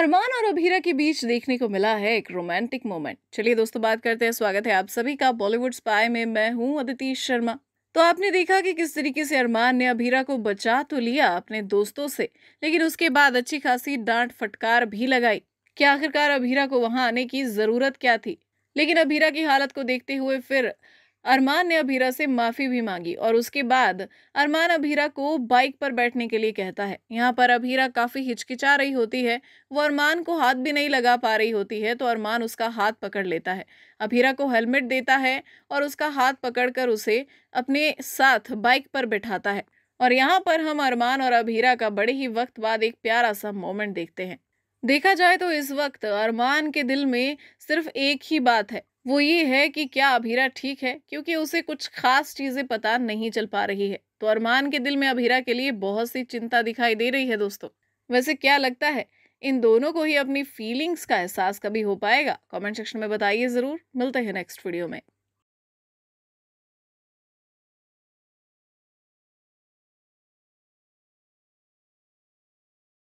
अरमान और अभीरा के बीच देखने को मिला है एक रोमांटिक मोमेंट चलिए दोस्तों बात करते हैं स्वागत है आप सभी का बॉलीवुड स्पाय में मैं हूं अदिति शर्मा तो आपने देखा कि किस तरीके से अरमान ने अभीरा को बचा तो लिया अपने दोस्तों से लेकिन उसके बाद अच्छी खासी डांट फटकार भी लगाई क्या आखिरकार अभीरा को वहां आने की जरूरत क्या थी लेकिन अभीरा की हालत को देखते हुए फिर अरमान ने अभीरा से माफ़ी भी मांगी और उसके बाद अरमान अभीरा को बाइक पर बैठने के लिए कहता है यहाँ पर अभीरा काफ़ी हिचकिचा रही होती है वो अरमान को हाथ भी नहीं लगा पा रही होती है तो अरमान उसका हाथ पकड़ लेता है अभीरा को हेलमेट देता है और उसका हाथ पकड़कर उसे अपने साथ बाइक पर बैठाता है और यहाँ पर हम अरमान और अभीरा का बड़े ही वक्त बाद एक प्यारा सा मोमेंट देखते हैं देखा जाए तो इस वक्त अरमान के दिल में सिर्फ एक ही बात है वो ये है कि क्या अभीरा ठीक है क्योंकि उसे कुछ खास चीज़ें पता नहीं चल पा रही है तो अरमान के दिल में अभीरा के लिए बहुत सी चिंता दिखाई दे रही है दोस्तों वैसे क्या लगता है इन दोनों को ही अपनी फीलिंग्स का एहसास कभी हो पाएगा कमेंट सेक्शन में बताइए ज़रूर मिलते हैं नेक्स्ट वीडियो में